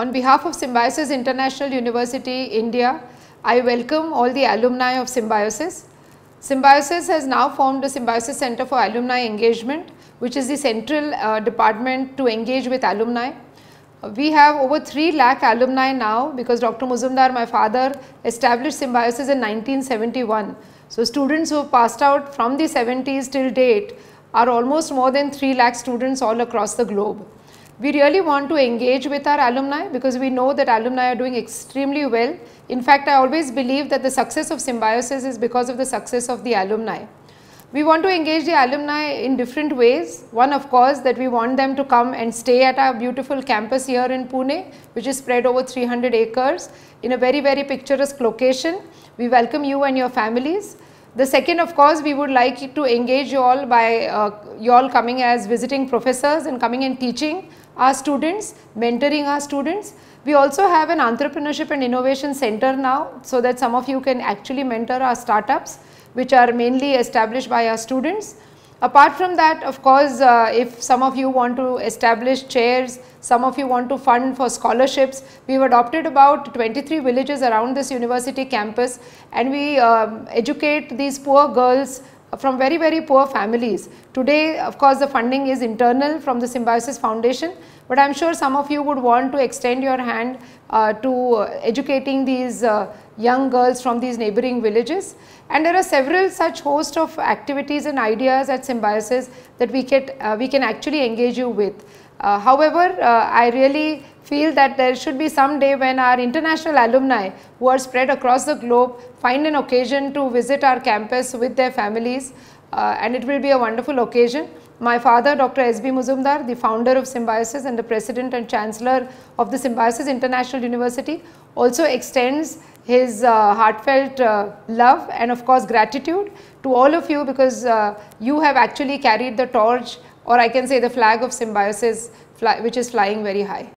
On behalf of Symbiosis International University, India, I welcome all the alumni of Symbiosis. Symbiosis has now formed the Symbiosis Center for Alumni Engagement, which is the central uh, department to engage with alumni. we have over 3 lakh alumni now because Dr. Muzumdar, my father, established Symbiosis in 1971. So, students who have passed out from the 70s till date are almost more than 3 lakh students all across the globe. We really want to engage with our alumni because we know that alumni are doing extremely well. In fact, I always believe that the success of symbiosis is because of the success of the alumni. We want to engage the alumni in different ways. One, of course, that we want them to come and stay at our beautiful campus here in Pune, which is spread over 300 acres in a very, very picturesque location. We welcome you and your families. The second, of course, we would like to engage you all by uh, you all coming as visiting professors and coming and teaching our students, mentoring our students. We also have an entrepreneurship and innovation center now so that some of you can actually mentor our startups which are mainly established by our students. Apart from that, of course, uh, if some of you want to establish chairs, some of you want to fund for scholarships, we've adopted about 23 villages around this university campus and we um, educate these poor girls from very very poor families. Today of course the funding is internal from the Symbiosis Foundation but I am sure some of you would want to extend your hand uh, to uh, educating these uh, young girls from these neighboring villages and there are several such host of activities and ideas at Symbiosis that we, get, uh, we can actually engage you with. Uh, however, uh, I really feel that there should be some day when our international alumni who are spread across the globe find an occasion to visit our campus with their families uh, and it will be a wonderful occasion. My father, Dr. S.B. Muzumdar, the founder of Symbiosis and the president and chancellor of the Symbiosis International University, also extends his uh, heartfelt uh, love and of course gratitude to all of you because uh, you have actually carried the torch or I can say the flag of symbiosis which is flying very high.